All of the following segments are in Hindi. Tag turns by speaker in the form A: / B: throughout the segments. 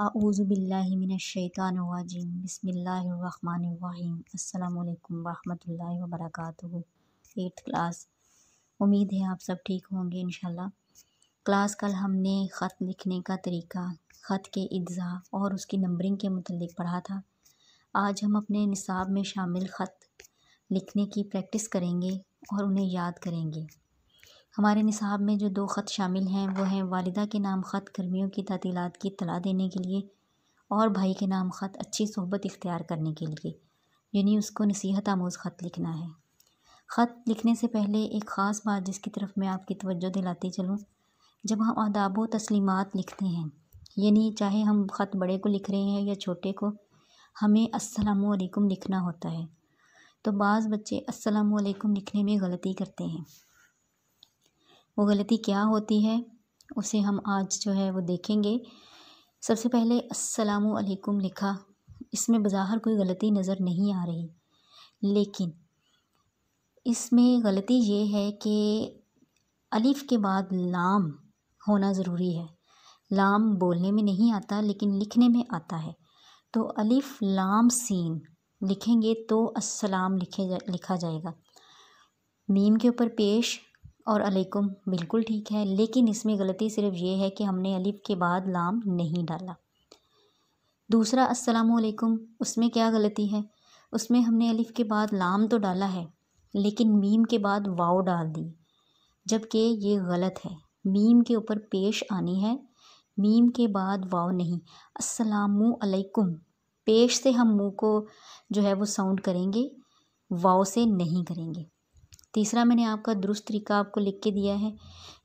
A: आऊज़बिल्लिमिनशैतानवाजिम बसमीम अल्लाम वरहमल वर्क एट्थ क्लास उम्मीद है आप सब ठीक होंगे इन क्लास कल हमने ख़त लिखने का तरीका ख़त के अज्जा और उसकी नंबरिंग के मतलब पढ़ा था आज हम अपने निसाब में शामिल ख़त लिखने की प्रैक्टिस करेंगे और उन्हें याद करेंगे हमारे निसाब में जो दो ख़त शामिल हैं वो हैं वालिदा के नाम ख़त गर्मियों की तातीलात की इतला देने के लिए और भाई के नाम ख़त अच्छी सोहबत इख्तियार करने के लिए यानी उसको नसीहत आमोज़ ख़त लिखना है ख़त लिखने से पहले एक ख़ास बात जिसकी तरफ मैं आपकी तवज्जो दिलाती चलूँ जब हम आदाब व तस्लीमात लिखते हैं यानी चाहे हम ख़त बड़े को लिख रहे हैं या छोटे को हमें असलकुम लिखना होता है तो बाज़ बच्चे असलकुम लिखने में ग़लती करते हैं वो गलती क्या होती है उसे हम आज जो है वो देखेंगे सबसे पहले असलकुम लिखा इसमें बाहर कोई गलती नज़र नहीं आ रही लेकिन इसमें गलती ये है कि अलिफ़ के बाद लाम होना ज़रूरी है लाम बोलने में नहीं आता लेकिन लिखने में आता है तो अलिफ़ लाम सीन लिखेंगे तो असलाम लिखे जा, लिखा जाएगा मीम के ऊपर पेश और अलैकुम बिल्कुल ठीक है लेकिन इसमें गलती सिर्फ ये है कि हमने अलिफ के बाद लाम नहीं डाला दूसरा असलकुम उसमें क्या गलती है उसमें हमने अलिफ के बाद लाम तो डाला है लेकिन मीम के बाद वाव डाल दी जबकि ये गलत है मीम के ऊपर पेश आनी है मीम के बाद वाव नहीं असलकुम पेश से हम मुँह को जो है वो साउंड करेंगे वाव से नहीं करेंगे तीसरा मैंने आपका दुरुस्त तरीका आपको लिख के दिया है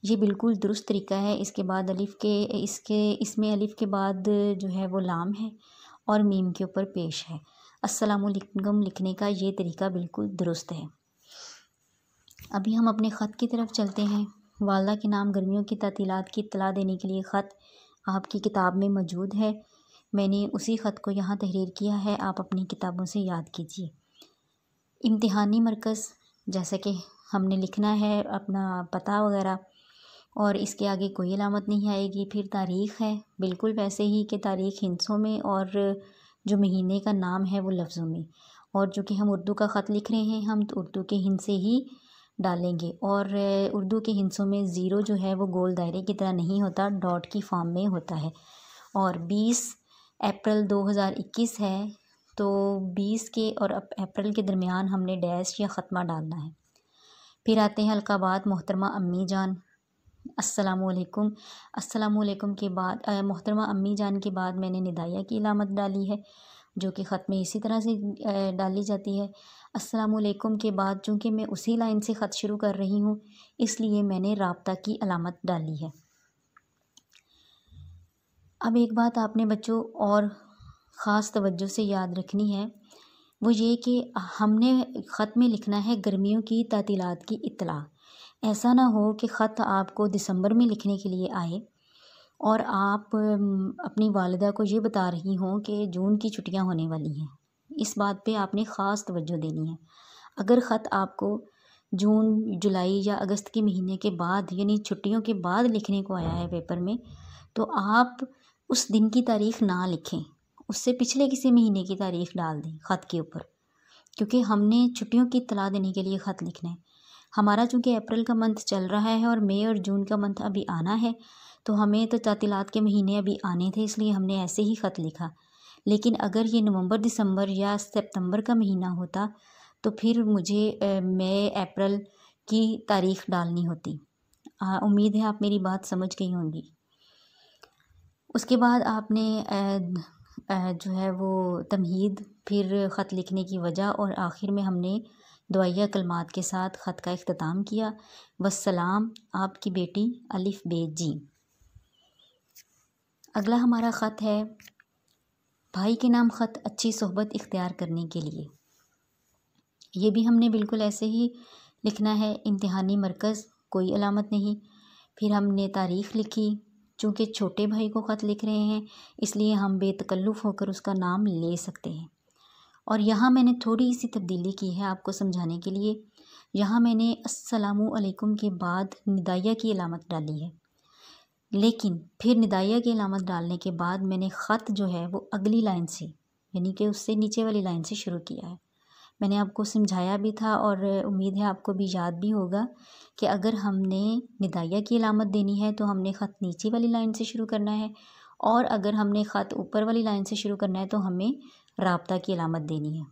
A: ये बिल्कुल दुरुस्त तरीका है इसके बाद अलिफ़ के इसके इसमें अलिफ़ के बाद जो है वो लाम है और मीम के ऊपर पेश है असलकम लिखने का ये तरीका बिल्कुल दुरुस्त है अभी हम अपने ख़त की तरफ चलते हैं वालदा के नाम गर्मियों की तातीलत की इतला देने के लिए ख़त आपकी किताब में मौजूद है मैंने उसी ख़त को यहाँ तहरीर किया है आप अपनी किताबों से याद कीजिए इम्तहानी मरकज़ जैसा कि हमने लिखना है अपना पता वगैरह और इसके आगे कोई अलामत नहीं आएगी फिर तारीख़ है बिल्कुल वैसे ही कि तारीख़ हिंसों में और जो महीने का नाम है वो लफ्ज़ों में और जो कि हम उर्दू का ख़त लिख रहे हैं हम तो उर्दू के हिंसे ही डालेंगे और उर्दू के हिंसों में ज़ीरो जो है वो गोल दायरे की तरह नहीं होता डॉट की फॉर्म में होता है और बीस अप्रैल 2021 है तो बीस के और अप्रैल के दरमियान हमने डैश या ख़त्मा डालना है फिर आते हैं अलकाबाद मोहतरमा अम्मी जान असलकुम असलकुम के बाद मोहतरमा अम्मी जान के बाद मैंने निदाया की इलामत डाली है जो कि ख़त में इसी तरह से डाली जाती है असलकुम के बाद चूँकि मैं उसी लाइन से ख़त शुरू कर रही हूँ इसलिए मैंने रबता की अलामत डाली है अब एक बात आपने बच्चों और ख़ास तवज्जो से याद रखनी है वो ये कि हमने ख़त में लिखना है गर्मियों की तातीलात की इतला ऐसा ना हो कि ख़त आपको दिसंबर में लिखने के लिए आए और आप अपनी वालदा को ये बता रही हों कि जून की छुट्टियां होने वाली हैं इस बात पे आपने ख़ास तवज्जो देनी है अगर ख़त आपको जून जुलाई या अगस्त के महीने के बाद यानी छुट्टियों के बाद लिखने को आया है पेपर में तो आप उस दिन की तारीख़ ना लिखें उससे पिछले किसी महीने की तारीख डाल दें ख़त के ऊपर क्योंकि हमने छुट्टियों की इतला देने के लिए ख़त लिखना है हमारा चूँकि अप्रैल का मंथ चल रहा है और मई और जून का मंथ अभी आना है तो हमें तो तातीलात के महीने अभी आने थे इसलिए हमने ऐसे ही ख़त लिखा लेकिन अगर ये नवंबर दिसंबर या सितंबर का महीना होता तो फिर मुझे मई अप्रैल की तारीख डालनी होती उम्मीद है आप मेरी बात समझ गई होंगी उसके बाद आपने जो है वो तमहीद फिर ख़त लिखने की वजह और आखिर में हमने दुआया कलमात के साथ ख़त का अख्ताम किया वसलाम आपकी बेटी अलिफ़ बे जी अगला हमारा ख़त है भाई के नाम ख़त अच्छी सोहबत इख्तियार करने के लिए ये भी हमने बिल्कुल ऐसे ही लिखना है इम्तहानी मरकज़ कोई अलामत नहीं फिर हमने तारीख़ लिखी चूँकि छोटे भाई को ख़त लिख रहे हैं इसलिए हम बेतकल्लुफ़ होकर उसका नाम ले सकते हैं और यहाँ मैंने थोड़ी सी तब्दीली की है आपको समझाने के लिए यहाँ मैंने असलकुम के बाद निदाया की अलामत डाली है लेकिन फिर निदाया की अलामत डालने के बाद मैंने ख़त जो है वो अगली लाइन से यानी कि उससे नीचे वाली लाइन से शुरू किया है मैंने आपको समझाया भी था और उम्मीद है आपको भी याद भी होगा कि अगर हमने निदाइया की अलामत देनी है तो हमने ख़त नीचे वाली लाइन से शुरू करना है और अगर हमने ख़त ऊपर वाली लाइन से शुरू करना है तो हमें रबता की अलामत देनी है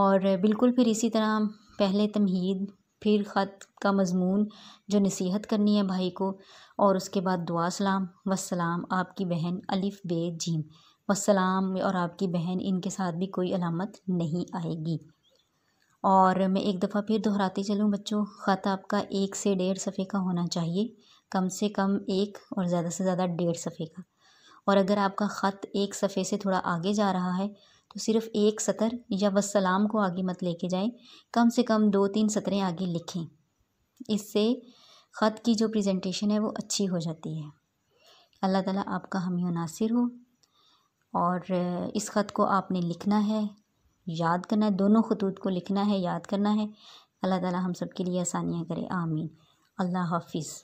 A: और बिल्कुल फिर इसी तरह पहले तमहीद फिर ख़त का मजमून जो नसीहत करनी है भाई को और उसके बाद दुआ सलाम वसलाम आपकी बहन अलिफ़ बे जीम वसलाम और आपकी बहन इनके साथ भी कोई अलामत नहीं आएगी और मैं एक दफ़ा फिर दोहराती चलूँ बच्चों ख़त आपका एक से डेढ़ सफ़े का होना चाहिए कम से कम एक और ज़्यादा से ज़्यादा डेढ़ सफ़े का और अगर आपका ख़त एक सफ़े से थोड़ा आगे जा रहा है तो सिर्फ़ एक सतर या वसलाम को आगे मत लेके जाएं कम से कम दो तीन सतरें आगे लिखें इससे ख़त की जो प्रेजेंटेशन है वो अच्छी हो जाती है अल्लाह ताला आपका हमी नासिर हो और इस ख़त को आपने लिखना है याद करना है दोनों खतूत को लिखना है याद करना है अल्लाह ताला हम सब के लिए आसानियाँ करे आमीन अल्लाह हाफिज़